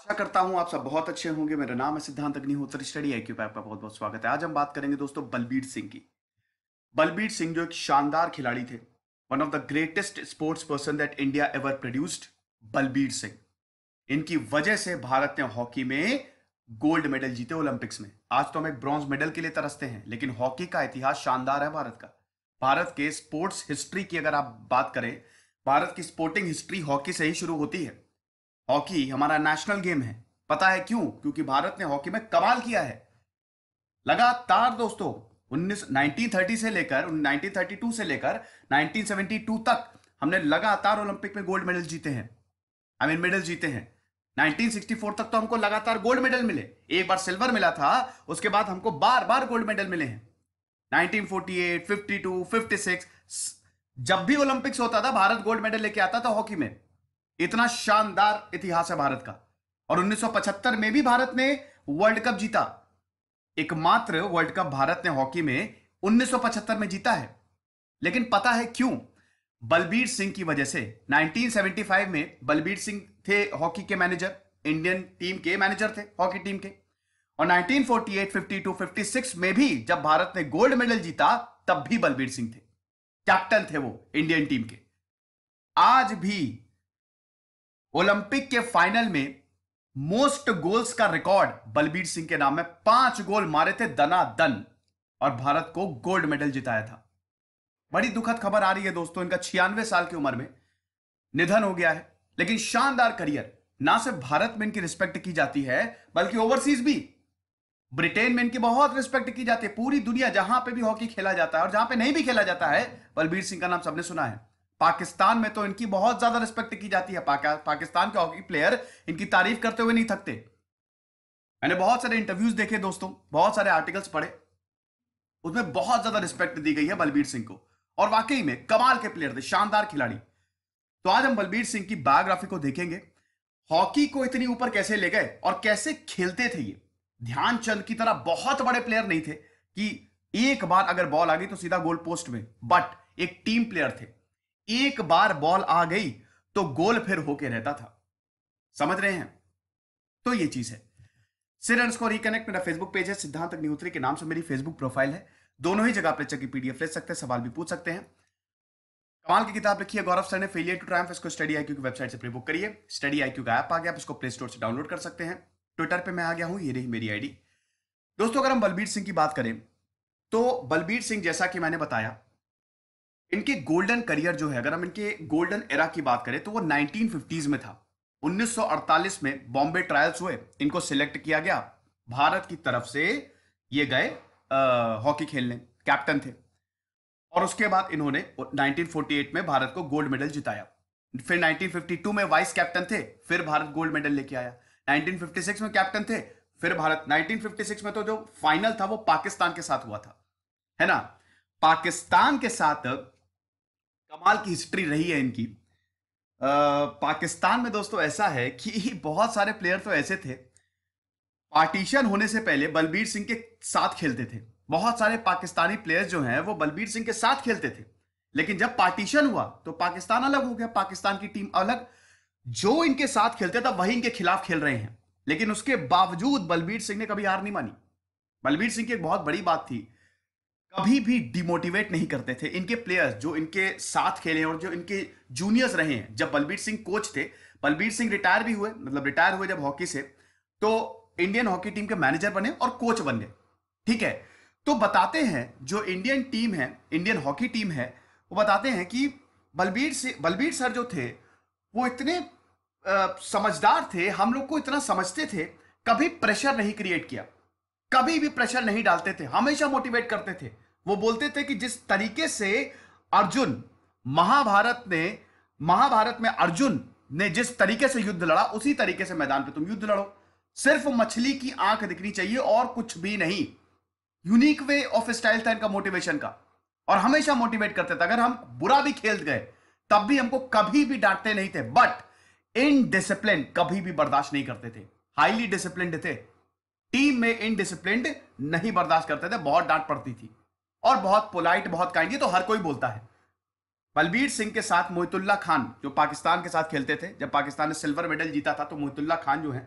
आशा करता हूँ आप सब बहुत अच्छे होंगे मेरा नाम है सिद्धांत अग्निहोत्र स्टडी आई क्यूब आपका बहुत बहुत स्वागत है आज हम बात करेंगे दोस्तों बलबीर सिंह की बलबीर सिंह जो एक शानदार खिलाड़ी थे one of the greatest sports person that India ever produced Balbir Singh इनकी वजह से भारत ने हॉकी में गोल्ड मेडल जीते ओलंपिक्स में आज तो हम एक ब्रॉन्ज मेडल के लिए तरसते हैं लेकिन हॉकी का इतिहास शानदार है भारत का भारत के स्पोर्ट्स हिस्ट्री की अगर आप बात करें भारत की स्पोर्टिंग हिस्ट्री हॉकी से ही शुरू होती है हॉकी हमारा नेशनल गेम है पता है क्यों क्योंकि भारत ने हॉकी में कमाल किया है लगातार दोस्तों 1930 से लेकर 1932 से लेकर 1972 तक हमने लगातार ओलंपिक में गोल्ड मेडल जीते हैं आई मीन मेडल जीते हैं 1964 तक तो हमको लगातार गोल्ड मेडल मिले एक बार सिल्वर मिला था उसके बाद हमको बार बार गोल्ड मेडल मिले हैं 1948, 52, 56 जब भी ओलंपिक्स होता था भारत गोल्ड मेडल लेके आता था हॉकी में इतना शानदार इतिहास है भारत का और 1975 में भी भारत ने वर्ल्ड कप जीता एकमात्र वर्ल्ड कप भारत ने हॉकी में 1975 में जीता है लेकिन पता है क्यों बलबीर सिंह की वजह से 1975 में बलबीर सिंह थे हॉकी के मैनेजर इंडियन टीम के मैनेजर थे हॉकी टीम के और 1948, 52, 56 में भी जब भारत ने गोल्ड मेडल जीता तब भी बलबीर सिंह थे कैप्टन थे वो इंडियन टीम के आज भी ओलंपिक के फाइनल में मोस्ट गोल्स का रिकॉर्ड बलबीर सिंह के नाम है पांच गोल मारे थे दना दन और भारत को गोल्ड मेडल जिताया था बड़ी दुखद खबर आ रही है दोस्तों इनका छियानवे साल की उम्र में निधन हो गया है लेकिन शानदार करियर ना सिर्फ भारत में इनकी रिस्पेक्ट की जाती है बल्कि ओवरसीज भी ब्रिटेन में इनकी बहुत रिस्पेक्ट की जाती है पूरी दुनिया जहां पे भी हॉकी खेला जाता है और जहां पे नहीं भी खेला जाता है बलबीर सिंह का नाम सबने सुना है पाकिस्तान में तो इनकी बहुत ज्यादा रिस्पेक्ट की जाती है पाकिस्तान के हॉकी प्लेयर इनकी तारीफ करते हुए नहीं थकते मैंने बहुत सारे इंटरव्यूज देखे दोस्तों बहुत सारे आर्टिकल्स पढ़े उसमें बहुत ज्यादा रिस्पेक्ट दी गई है बलबीर सिंह को और वाकई में कमाल के प्लेयर थे शानदार खिलाड़ी तो आज हम बलबीर सिंह की बायोग्राफी को देखेंगे हॉकी को इतनी ऊपर कैसे ले गए और कैसे खेलते थे ये ध्यानचंद की तरह बहुत बड़े प्लेयर नहीं थे कि एक बार अगर बॉल आ गई तो सीधा गोल पोस्ट में बट एक टीम प्लेयर थे एक बार बॉल आ गई तो गोल फिर होके रहता था समझ रहे हैं तो ये चीज है सिर को रिकनेक्ट मेरा फेसबुक पेज है सिद्धांत अग्निहोत्री के नाम से मेरी फेसबुक प्रोफाइल है दोनों ही जगह पर चेक की पीडीएफ ले सकते हैं सवाल भी पूछ सकते हैं कमाल की किताब लिखी है गौरव सर ने फेलियर टू ट्रायम्फ इसको स्टडी आईक्यू की वेबसाइट से प्री बुक करिए स्टडी आईक्यू का ऐप आ गया आप इसको प्ले स्टोर से डाउनलोड कर सकते हैं ट्विटर पे मैं आ गया हूं ये रही मेरी आईडी दोस्तों अगर हम बलबीर सिंह की बात करें तो बलबीर सिंह जैसा कि मैंने बताया इनके गोल्डन करियर जो है अगर हम इनके गोल्डन एरा की बात करें तो वो 1950s में था 1948 में बॉम्बे ट्रायल्स हुए इनको सिलेक्ट किया गया भारत की तरफ से ये गए हॉकी खेलने कैप्टन थे और उसके बाद इन्होंने 1948 में भारत को गोल्ड मेडल जिताया फिर 1952 में वाइस कैप्टन थे फिर भारत गोल्ड मेडल लेके आया 1956 में कैप्टन थे फिर भारत 1956 में तो जो फाइनल था वो पाकिस्तान के साथ हुआ था है ना पाकिस्तान के साथ कमाल की हिस्ट्री रही है इनकी आ, पाकिस्तान में दोस्तों ऐसा है कि बहुत सारे प्लेयर तो ऐसे थे पार्टीशन होने से पहले बलबीर सिंह के साथ खेलते थे बहुत सारे पाकिस्तानी प्लेयर्स जो हैं वो बलबीर सिंह के साथ खेलते थे लेकिन जब पार्टीशन हुआ तो पाकिस्तान अलग हो गया पाकिस्तान की टीम अलग जो इनके साथ खेलते थे वही इनके खिलाफ खेल रहे हैं लेकिन उसके बावजूद बलबीर सिंह ने कभी हार नहीं मानी बलबीर सिंह की एक बहुत बड़ी बात थी कभी भी डिमोटिवेट नहीं करते थे इनके प्लेयर्स जो इनके साथ खेले और जो इनके जूनियर्स रहे हैं जब बलबीर सिंह कोच थे बलबीर सिंह रिटायर भी हुए मतलब रिटायर हुए जब हॉकी से तो इंडियन हॉकी टीम के मैनेजर बने और कोच बने ठीक है तो बताते हैं जो इंडियन टीम है इंडियन हॉकी टीम है वो बताते हैं कि बलबीर से बलबीर सर जो थे वो इतने आ, समझदार थे हम लोग को इतना समझते थे कभी प्रेशर नहीं क्रिएट किया कभी भी प्रेशर नहीं डालते थे हमेशा मोटिवेट करते थे वो बोलते थे कि जिस तरीके से अर्जुन महाभारत ने महाभारत में अर्जुन ने जिस तरीके से युद्ध लड़ा उसी तरीके से मैदान पे तुम युद्ध लड़ो सिर्फ मछली की आंख दिखनी चाहिए और कुछ भी नहीं यूनिक वे ऑफ स्टाइल था इनका मोटिवेशन का और हमेशा मोटिवेट करते थे अगर हम बुरा भी खेल गए तब भी हमको कभी भी डांटते नहीं थे बट इनडिसिप्लिन कभी भी बर्दाश्त नहीं करते थे हाईली डिसिप्लिन थे टीम में इनडिसिप्लिन नहीं बर्दाश्त करते थे बहुत डांट पड़ती थी और बहुत पोलाइट बहुत काइंड ये तो हर कोई बोलता है बलबीर सिंह के साथ मोहितुल्ला खान जो पाकिस्तान के साथ खेलते थे जब पाकिस्तान ने सिल्वर मेडल जीता था तो मोहितुल्ला खान जो है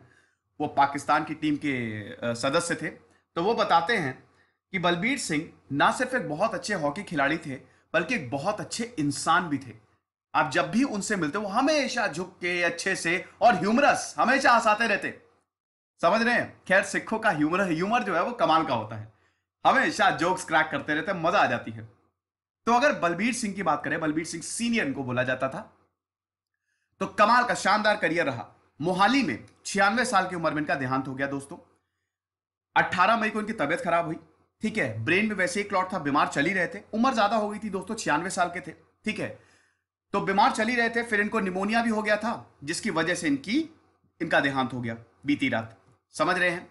वो पाकिस्तान की टीम के सदस्य थे तो वो बताते हैं कि बलबीर सिंह ना सिर्फ एक बहुत अच्छे हॉकी खिलाड़ी थे बल्कि एक बहुत अच्छे इंसान भी थे आप जब भी उनसे मिलते वो हमेशा झुक के अच्छे से और ह्यूमरस हमेशा हंसाते रहते समझ रहे हैं खैर सिखों का ह्यूमर ह्यूमर जो है वो कमाल का होता है हमेशा जोक्स क्रैक करते रहते मजा आ जाती है तो अगर बलबीर सिंह की बात करें बलबीर सिंह सीनियर को बोला जाता था तो कमाल का शानदार करियर रहा मोहाली में छियानवे साल की उम्र में इनका देहांत हो गया दोस्तों 18 मई को इनकी तबियत खराब हुई ठीक है ब्रेन में वैसे ही क्लॉट था बीमार चल ही रहे थे उम्र ज्यादा हो गई थी दोस्तों छियानवे साल के थे ठीक है तो बीमार चल ही रहे थे फिर इनको निमोनिया भी हो गया था जिसकी वजह से इनकी इनका देहांत हो गया बीती रात समझ रहे हैं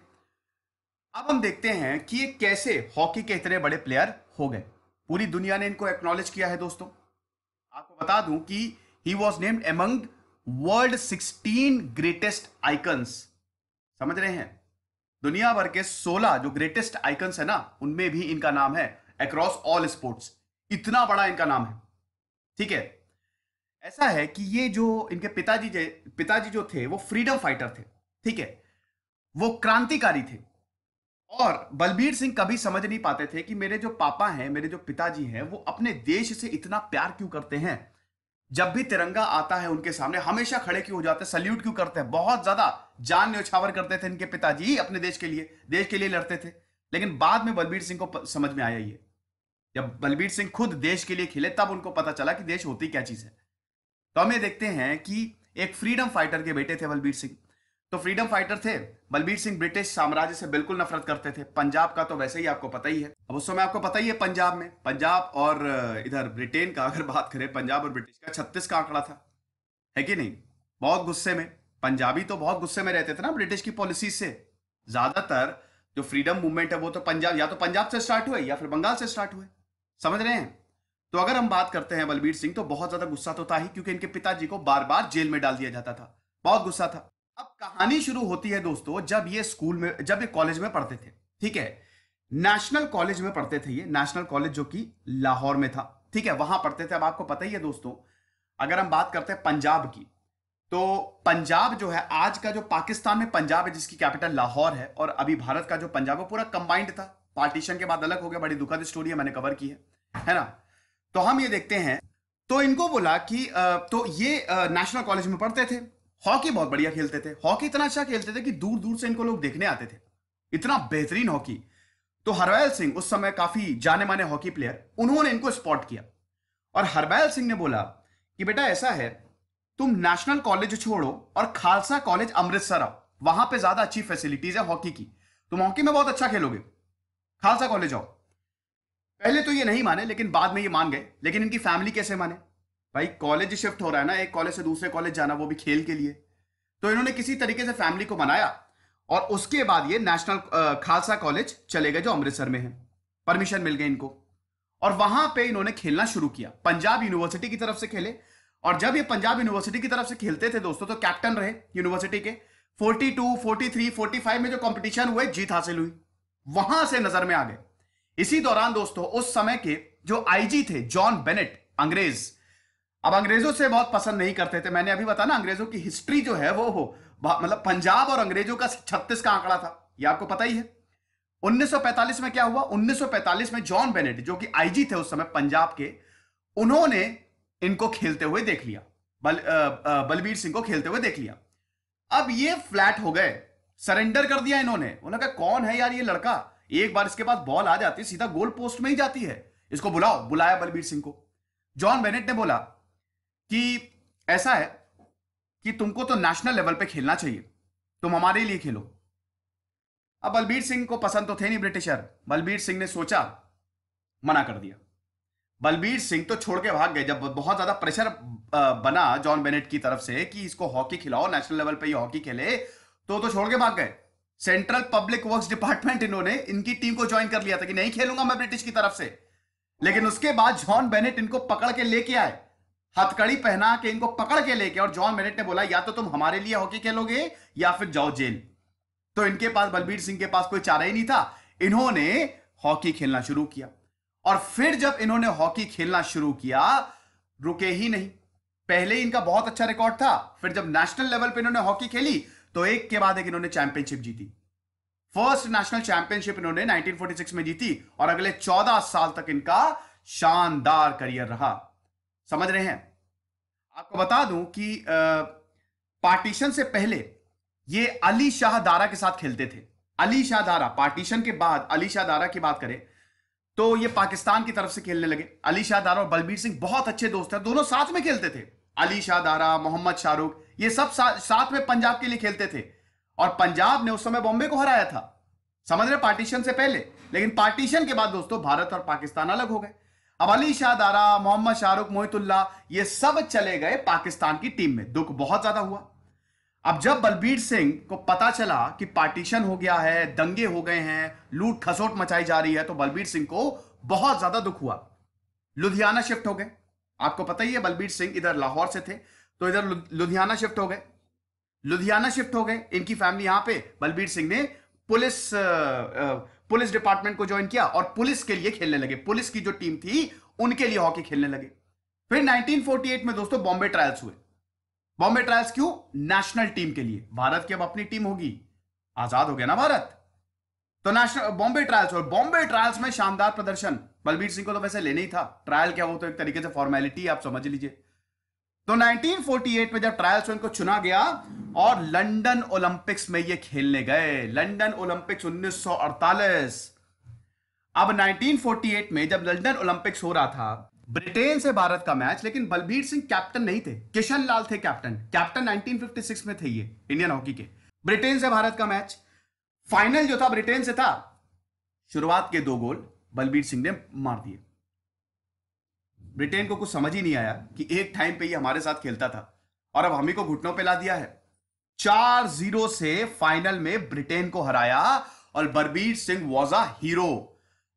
अब हम देखते हैं कि ये कैसे हॉकी के इतने बड़े प्लेयर हो गए पूरी दुनिया ने इनको एक्नॉलेज किया है दोस्तों आपको बता दूं कि he was named among world sixteen greatest icons समझ रहे हैं दुनिया भर के 16 जो ग्रेटेस्ट आइकन्स है ना उनमें भी इनका नाम है अक्रॉस ऑल स्पोर्ट्स इतना बड़ा इनका नाम है ठीक है ऐसा है कि ये जो इनके पिताजी पिताजी जो थे वो फ्रीडम फाइटर थे ठीक है वो क्रांतिकारी थे और बलबीर सिंह कभी समझ नहीं पाते थे कि मेरे जो पापा हैं मेरे जो पिताजी हैं वो अपने देश से इतना प्यार क्यों करते हैं जब भी तिरंगा आता है उनके सामने हमेशा खड़े क्यों हो जाते हैं सल्यूट क्यों करते हैं बहुत ज्यादा जान न्योछावर करते थे इनके पिताजी अपने देश के लिए देश के लिए लड़ते थे लेकिन बाद में बलबीर सिंह को समझ में आया ये जब बलबीर सिंह खुद देश के लिए खेले तब उनको पता चला कि देश होती क्या चीज है तो हम ये देखते हैं कि एक फ्रीडम फाइटर के बेटे थे बलबीर सिंह तो फ्रीडम फाइटर थे बलबीर सिंह ब्रिटिश साम्राज्य से बिल्कुल नफरत करते थे पंजाब का तो वैसे ही आपको पता ही है अब उस समय आपको पता ही है पंजाब में पंजाब और इधर ब्रिटेन का अगर बात करें पंजाब और ब्रिटिश का छत्तीस का आंकड़ा था है कि नहीं बहुत गुस्से में पंजाबी तो बहुत गुस्से में रहते थे ना ब्रिटिश की पॉलिसी से ज्यादातर जो फ्रीडम मूवमेंट है वो तो पंजाब या तो पंजाब से स्टार्ट हुए या फिर बंगाल से स्टार्ट हुए समझ रहे हैं तो अगर हम बात करते हैं बलबीर सिंह तो बहुत ज्यादा गुस्सा तो था ही क्योंकि इनके पिताजी को बार बार जेल में डाल दिया जाता था बहुत गुस्सा था अब कहानी शुरू होती है दोस्तों जब ये स्कूल में जब ये कॉलेज में पढ़ते थे ठीक है नेशनल कॉलेज में पढ़ते थे ये नेशनल कॉलेज जो कि लाहौर में था ठीक है वहां पढ़ते थे अब आपको पता ही है दोस्तों अगर हम बात करते हैं पंजाब की तो पंजाब जो है आज का जो पाकिस्तान में पंजाब है जिसकी कैपिटल लाहौर है और अभी भारत का जो पंजाब है पूरा कंबाइंड था पार्टीशन के बाद अलग हो गया बड़ी दुखद स्टोरी है मैंने कवर की है है ना तो हम ये देखते हैं तो इनको बोला कि तो ये नेशनल कॉलेज में पढ़ते थे हॉकी बहुत बढ़िया खेलते थे हॉकी इतना अच्छा खेलते थे कि दूर दूर से इनको लोग देखने आते थे इतना बेहतरीन हॉकी तो हरवैल सिंह उस समय काफी जाने माने हॉकी प्लेयर उन्होंने इनको स्पॉट किया और हरवैल सिंह ने बोला कि बेटा ऐसा है तुम नेशनल कॉलेज छोड़ो और खालसा कॉलेज अमृतसर आओ वहां पे ज्यादा अच्छी फैसिलिटीज है हॉकी की तुम हॉकी में बहुत अच्छा खेलोगे खालसा कॉलेज आओ पहले तो ये नहीं माने लेकिन बाद में ये मान गए लेकिन इनकी फैमिली कैसे माने भाई कॉलेज शिफ्ट हो रहा है ना एक कॉलेज से दूसरे कॉलेज जाना वो भी खेल के लिए तो इन्होंने किसी तरीके से फैमिली को मनाया और उसके बाद ये नेशनल खालसा कॉलेज चले गए जो अमृतसर में है परमिशन मिल गई इनको और वहां पे इन्होंने खेलना शुरू किया पंजाब यूनिवर्सिटी की तरफ से खेले और जब ये पंजाब यूनिवर्सिटी की तरफ से खेलते थे दोस्तों तो कैप्टन रहे यूनिवर्सिटी के 42, 43, 45 में जो कंपटीशन हुए जीत हासिल हुई वहां से नजर में आ गए इसी दौरान दोस्तों उस समय के जो आईजी थे जॉन बेनेट अंग्रेज अब अंग्रेजों से बहुत पसंद नहीं करते थे मैंने अभी बताया ना अंग्रेजों की हिस्ट्री जो है वो हो मतलब पंजाब और अंग्रेजों का छत्तीस का आंकड़ा था ये आपको पता ही है 1945 में क्या हुआ 1945 में जॉन बेनेट जो कि आईजी थे उस समय पंजाब के उन्होंने इनको खेलते हुए देख लिया बल बलबीर सिंह को खेलते हुए देख लिया अब ये फ्लैट हो गए सरेंडर कर दिया इन्होंने उन्होंने कहा कौन है यार ये लड़का एक बार इसके पास बॉल आ जाती सीधा गोल पोस्ट में ही जाती है इसको बुलाओ बुलाया बलबीर सिंह को जॉन बेनेट ने बोला कि ऐसा है कि तुमको तो नेशनल लेवल पे खेलना चाहिए तुम हमारे लिए खेलो अब बलबीर सिंह को पसंद तो थे नहीं ब्रिटिशर बलबीर सिंह ने सोचा मना कर दिया बलबीर सिंह तो छोड़ के भाग गए जब बहुत ज्यादा प्रेशर बना जॉन बेनेट की तरफ से कि इसको हॉकी खिलाओ नेशनल लेवल पे ये हॉकी खेले तो तो छोड़ के भाग गए सेंट्रल पब्लिक वर्क्स डिपार्टमेंट इन्होंने इनकी टीम को ज्वाइन कर लिया था कि नहीं खेलूंगा मैं ब्रिटिश की तरफ से लेकिन उसके बाद जॉन बेनेट इनको पकड़ के लेके आए हथकड़ी पहना के इनको पकड़ के लेके और जॉन मेरेट ने बोला या तो तुम हमारे लिए हॉकी खेलोगे या फिर जाओ जेल तो इनके पास बलबीर सिंह के पास कोई चारा ही नहीं था इन्होंने हॉकी खेलना शुरू किया और फिर जब इन्होंने हॉकी खेलना शुरू किया रुके ही नहीं पहले ही इनका बहुत अच्छा रिकॉर्ड था फिर जब नेशनल लेवल पे इन्होंने हॉकी खेली तो एक के बाद एक इन्होंने चैंपियनशिप जीती फर्स्ट नेशनल चैंपियनशिप इन्होंने 1946 में जीती और अगले 14 साल तक इनका शानदार करियर रहा समझ रहे हैं आपको बता दूं कि पार्टीशन से पहले ये अली शाह दारा के साथ खेलते थे अली शाह दारा पार्टीशन के बाद अली शाह दारा की बात करें तो ये पाकिस्तान की तरफ से खेलने लगे अली शाह दारा और बलबीर सिंह बहुत अच्छे दोस्त हैं दोनों साथ में खेलते थे अली शाह दारा मोहम्मद शाहरुख ये सब सा, साथ में पंजाब के लिए खेलते थे और पंजाब ने उस समय बॉम्बे को हराया था समझ रहे पार्टीशन से पहले लेकिन पार्टीशन के बाद दोस्तों भारत और पाकिस्तान अलग हो गए अब अली शाह दारा मोहम्मद शाहरुख मोहितुल्ला ये सब चले गए पाकिस्तान की टीम में दुख बहुत ज्यादा हुआ अब जब बलबीर सिंह को पता चला कि पार्टीशन हो गया है दंगे हो गए हैं लूट खसोट मचाई जा रही है तो बलबीर सिंह को बहुत ज्यादा दुख हुआ लुधियाना शिफ्ट हो गए आपको पता ही है बलबीर सिंह इधर लाहौर से थे तो इधर लुधियाना शिफ्ट हो गए लुधियाना शिफ्ट हो गए इनकी फैमिली यहां पे बलबीर सिंह ने पुलिस पुलिस डिपार्टमेंट को ज्वाइन किया और पुलिस के लिए खेलने लगे पुलिस की जो टीम थी उनके लिए हॉकी खेलने लगे फिर 1948 में दोस्तों बॉम्बे ट्रायल्स हुए बॉम्बे ट्रायल्स क्यों नेशनल टीम के लिए भारत की अब अपनी टीम होगी आजाद हो गया ना भारत तो नेशनल बॉम्बे ट्रायल्स और बॉम्बे ट्रायल्स में शानदार प्रदर्शन बलबीर सिंह को तो वैसे लेने ही था ट्रायल क्या हो तो एक तरीके से फॉर्मेलिटी आप समझ लीजिए तो 1948 में जब ट्रायल्स को चुना गया और लंदन ओलंपिक्स में ये खेलने गए लंदन ओलंपिक्स 1948 अब 1948 में जब लंदन ओलंपिक्स हो रहा था ब्रिटेन से भारत का मैच लेकिन बलबीर सिंह कैप्टन नहीं थे किशन लाल थे कैप्टन कैप्टन 1956 में थे ये इंडियन हॉकी के ब्रिटेन से भारत का मैच फाइनल जो था ब्रिटेन से था शुरुआत के दो गोल बलबीर सिंह ने मार दिए ब्रिटेन को कुछ समझ ही नहीं आया कि एक टाइम पे ये हमारे साथ खेलता था और अब ही को घुटनों पे ला दिया है चार जीरो से फाइनल में ब्रिटेन को हराया और Balbir Singh was a hero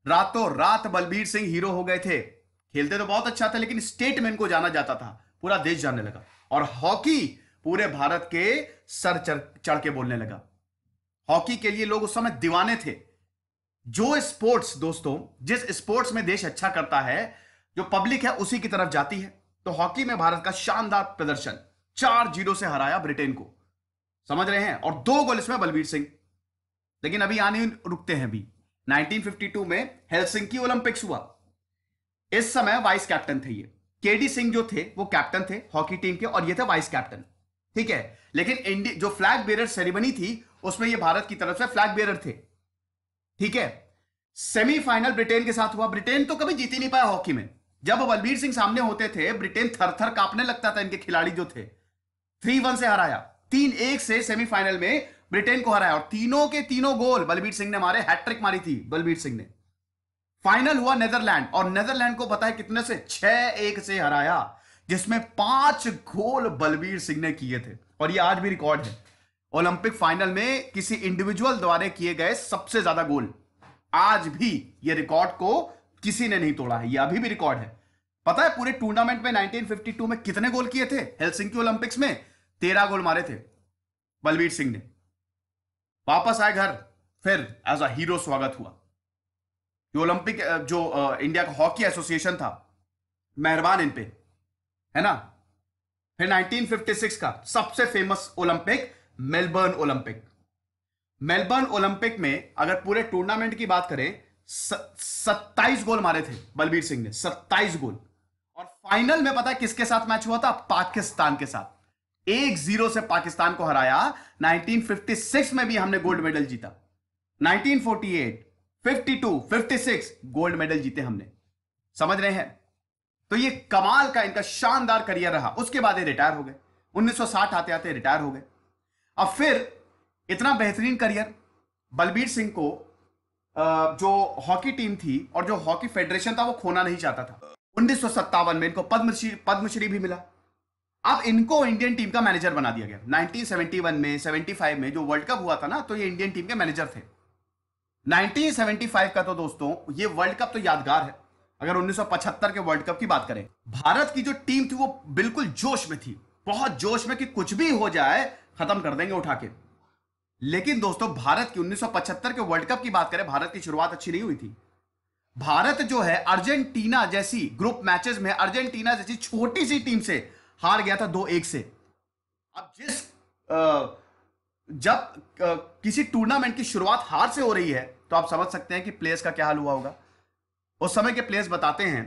रातों रात बलबीर सिंह हीरो हो गए थे खेलते तो बहुत अच्छा था लेकिन स्टेटमैन को जाना जाता था पूरा देश जानने लगा और हॉकी पूरे भारत के सर चढ़ के बोलने लगा हॉकी के लिए लोग उस समय दीवाने थे जो स्पोर्ट्स दोस्तों जिस स्पोर्ट्स में देश अच्छा करता है जो पब्लिक है उसी की तरफ जाती है तो हॉकी में भारत का शानदार प्रदर्शन चार जीरो से हराया ब्रिटेन को समझ रहे हैं और दो गोल इसमें बलबीर सिंह लेकिन अभी आने रुकते हैं अभी 1952 में हेलसिंकी ओलंपिक्स हुआ इस समय वाइस कैप्टन थे ये केडी सिंह जो थे वो कैप्टन थे हॉकी टीम के और ये थे वाइस कैप्टन ठीक है लेकिन इंडिया जो फ्लैग बेरर सेरेमनी थी उसमें ये भारत की तरफ से फ्लैग बेरर थे ठीक है सेमीफाइनल ब्रिटेन के साथ हुआ ब्रिटेन तो कभी जीती नहीं पाया हॉकी में जब बलबीर सिंह सामने होते थे ब्रिटेन थर थर कांपने लगता था इनके खिलाड़ी जो थे थ्री वन से हराया तीन एक से सेमीफाइनल में ब्रिटेन को हराया और तीनों के तीनों गोल बलबीर सिंह ने मारे हैट्रिक मारी थी बलबीर सिंह ने फाइनल हुआ नेदरलैंड और नेदरलैंड को पता है कितने से छह एक से हराया जिसमें पांच गोल बलबीर सिंह ने किए थे और ये आज भी रिकॉर्ड है ओलंपिक फाइनल में किसी इंडिविजुअल द्वारा किए गए सबसे ज्यादा गोल आज भी ये रिकॉर्ड को किसी ने नहीं तोड़ा है यह अभी भी रिकॉर्ड है पता है पूरे टूर्नामेंट में 1952 में कितने गोल किए थे हेलसिंकी ओलंपिक्स में तेरह गोल मारे थे बलबीर सिंह ने वापस आए घर फिर एज अ हीरो स्वागत हुआ जो ओलंपिक जो इंडिया का हॉकी एसोसिएशन था मेहरबान इन पे है ना फिर 1956 का सबसे famous Olympic Melbourne Olympic Melbourne Olympic में अगर पूरे टूर्नामेंट की बात करें सत्ताईस गोल मारे थे बलबीर सिंह ने सत्ताईस गोल फाइनल में पता है किसके साथ मैच हुआ था पाकिस्तान के साथ एक जीरो से पाकिस्तान को हराया 1956 में भी हमने गोल्ड मेडल जीता 1948, 52, 56 गोल्ड मेडल जीते हमने समझ रहे हैं तो ये कमाल का इनका शानदार करियर रहा उसके बाद ये रिटायर हो गए 1960 आते आते रिटायर हो गए अब फिर इतना बेहतरीन करियर बलबीर सिंह को जो हॉकी टीम थी और जो हॉकी फेडरेशन था वो खोना नहीं चाहता था उन्नीस में इनको पद्मश्री पद्मश्री भी मिला अब इनको इंडियन टीम का मैनेजर बना दिया गया 1971 में 75 में जो वर्ल्ड कप हुआ था ना तो ये इंडियन टीम के मैनेजर थे 1975 का तो दोस्तों ये वर्ल्ड कप तो यादगार है अगर 1975 के वर्ल्ड कप की बात करें भारत की जो टीम थी वो बिल्कुल जोश में थी बहुत जोश में कि कुछ भी हो जाए खत्म कर देंगे उठा के लेकिन दोस्तों भारत की 1975 के वर्ल्ड कप की बात करें भारत की शुरुआत अच्छी नहीं हुई थी भारत जो है अर्जेंटीना जैसी ग्रुप मैचेस में अर्जेंटीना जैसी छोटी सी टीम से हार गया था दो एक से अब जिस जब किसी टूर्नामेंट की शुरुआत हार से हो रही है तो आप समझ सकते हैं कि प्लेयर्स का क्या हाल हुआ होगा उस समय के प्लेयर्स बताते हैं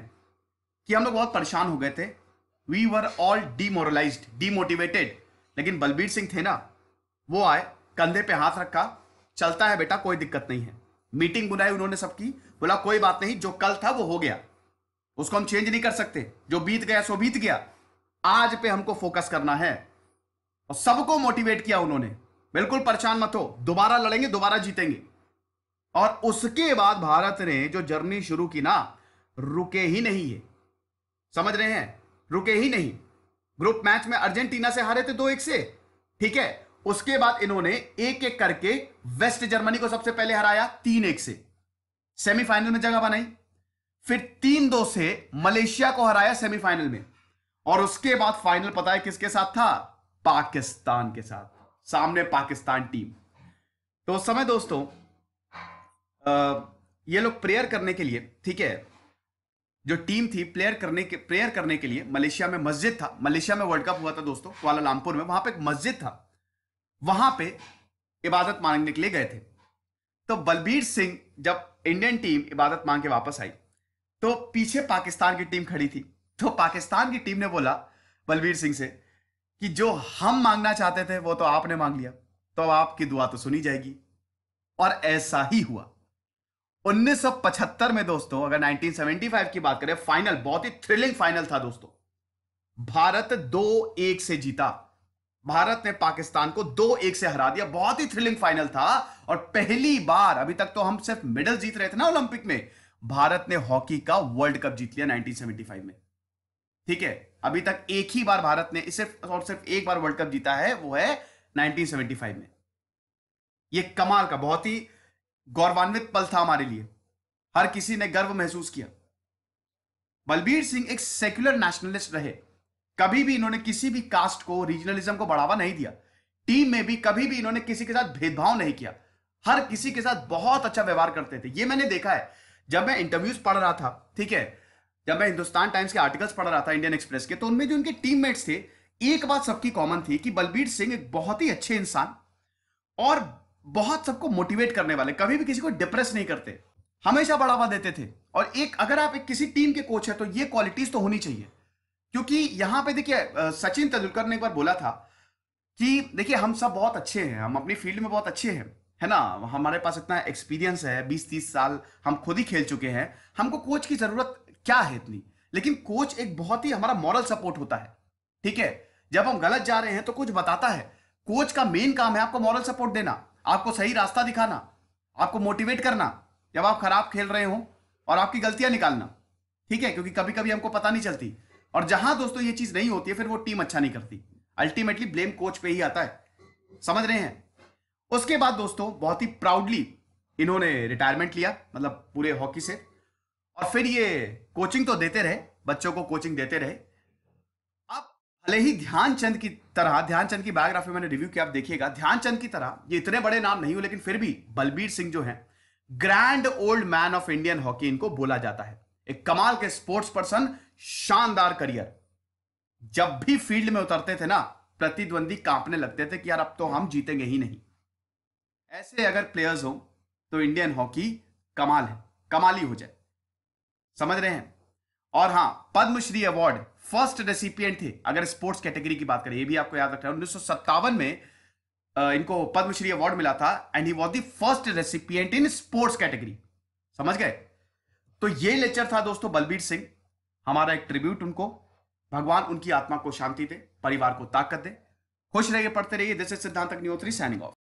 कि हम लोग बहुत परेशान हो गए थे we were all demoralise demotivated लेकिन बलबीर सिंह थे ना वो आए कंधे पे हाथ रखा चलता है बेटा कोई दिक्कत नहीं है मीटिंग बुलाई उन्होंने सबकी बोला कोई बात नहीं जो कल था वो हो गया उसको हम चेंज नहीं कर सकते जो बीत गया सो बीत गया आज पे हमको फोकस करना है और सबको मोटिवेट किया उन्होंने बिल्कुल परेशान मत हो दोबारा लड़ेंगे दोबारा जीतेंगे और उसके बाद भारत ने जो जर्नी शुरू की ना रुके ही नहीं है समझ रहे हैं रुके ही नहीं ग्रुप मैच में अर्जेंटीना से हारे थे दो एक से ठीक है उसके बाद इन्होंने एक एक करके वेस्ट जर्मनी को सबसे पहले हराया तीन एक से सेमीफाइनल में जगह बनाई फिर तीन दो से मलेशिया को हराया सेमीफाइनल में और उसके बाद फाइनल पता है किसके साथ था पाकिस्तान के साथ सामने पाकिस्तान टीम तो उस समय दोस्तों ये लोग प्रेयर करने के लिए ठीक है जो टीम थी प्लेयर करने के प्रेयर करने के लिए मलेशिया में मस्जिद था मलेशिया में वर्ल्ड कप हुआ था दोस्तों कुआलालंपुर में वहां पे एक मस्जिद था वहां पे इबादत मांगने के लिए गए थे तो बलबीर सिंह जब इंडियन टीम इबादत मांग के वापस आई तो पीछे पाकिस्तान की टीम खड़ी थी तो पाकिस्तान की टीम ने बोला बलवीर सिंह से कि जो हम मांगना चाहते थे वो तो आपने मांग लिया तो आपकी दुआ तो सुनी जाएगी और ऐसा ही हुआ 1975 में दोस्तों अगर 1975 की बात करें फाइनल बहुत ही थ्रिलिंग फाइनल था दोस्तों भारत दो एक से जीता भारत ने पाकिस्तान को दो एक से हरा दिया बहुत ही थ्रिलिंग फाइनल था और पहली बार अभी तक तो हम सिर्फ मेडल जीत रहे थे ना ओलंपिक में भारत ने हॉकी का वर्ल्ड कप जीत लिया 1975 में ठीक है अभी तक एक ही बार भारत ने सिर्फ और सिर्फ एक बार वर्ल्ड कप जीता है वो है 1975 में ये कमाल का बहुत ही गौरवान्वित पल था हमारे लिए हर किसी ने गर्व महसूस किया बलबीर सिंह एक सेक्युलर नेशनलिस्ट रहे कभी भी इन्होंने किसी भी कास्ट को रीजनलिज्म को बढ़ावा नहीं दिया टीम में भी कभी भी इन्होंने किसी के साथ भेदभाव नहीं किया हर किसी के साथ बहुत अच्छा व्यवहार करते थे ये मैंने देखा है जब मैं इंटरव्यूज पढ़ रहा था ठीक है जब मैं हिंदुस्तान टाइम्स के आर्टिकल्स पढ़ रहा था इंडियन एक्सप्रेस के तो उनमें जो उनके टीममेट्स थे एक बात सबकी कॉमन थी कि बलबीर सिंह एक बहुत ही अच्छे इंसान और बहुत सबको मोटिवेट करने वाले कभी भी किसी को डिप्रेस नहीं करते हमेशा बढ़ावा देते थे और एक अगर आप एक किसी टीम के कोच है तो ये क्वालिटीज तो होनी चाहिए क्योंकि यहां पे देखिए सचिन तेंदुलकर ने एक बार बोला था कि देखिए हम सब बहुत अच्छे हैं हम अपनी फील्ड में बहुत अच्छे हैं है ना हमारे पास इतना एक्सपीरियंस है बीस तीस साल हम खुद ही खेल चुके हैं हमको कोच की जरूरत क्या है इतनी लेकिन कोच एक बहुत ही हमारा मॉरल सपोर्ट होता है ठीक है जब हम गलत जा रहे हैं तो कोच बताता है कोच का मेन काम है आपको मॉरल सपोर्ट देना आपको सही रास्ता दिखाना आपको मोटिवेट करना जब आप खराब खेल रहे हो और आपकी गलतियां निकालना ठीक है क्योंकि कभी कभी हमको पता नहीं चलती और जहां दोस्तों ये चीज नहीं होती है फिर वो टीम अच्छा नहीं करती अल्टीमेटली ब्लेम कोच पे ही आता है समझ रहे हैं उसके बाद दोस्तों बहुत ही प्राउडली इन्होंने रिटायरमेंट लिया मतलब पूरे हॉकी से और फिर ये कोचिंग तो देते रहे बच्चों को कोचिंग देते रहे अब भले ही ध्यानचंद की तरह ध्यानचंद की बायोग्राफी मैंने रिव्यू किया आप देखिएगा ध्यानचंद की तरह ये इतने बड़े नाम नहीं हो लेकिन फिर भी बलबीर सिंह जो है grand old man of Indian hockey इनको बोला जाता है एक कमाल के स्पोर्ट्स पर्सन शानदार करियर जब भी फील्ड में उतरते थे ना प्रतिद्वंदी कांपने लगते थे कि यार अब तो हम जीतेंगे ही नहीं ऐसे अगर प्लेयर्स हो तो इंडियन हॉकी कमाल है कमाली हो जाए समझ रहे हैं और हां पद्मश्री अवार्ड फर्स्ट रेसिपियंट थे अगर स्पोर्ट्स कैटेगरी की बात करें ये भी आपको याद रखना है उन्नीस में इनको पद्मश्री अवार्ड मिला था and he was the first recipient in sports category समझ गए तो ये लेक्चर था दोस्तों बलबीर सिंह हमारा एक ट्रिब्यूट उनको भगवान उनकी आत्मा को शांति दे परिवार को ताकत दे खुश रहिए पढ़ते रहिए दिस इज सिद्धांत अग्निहोत्री सैनिक ऑफ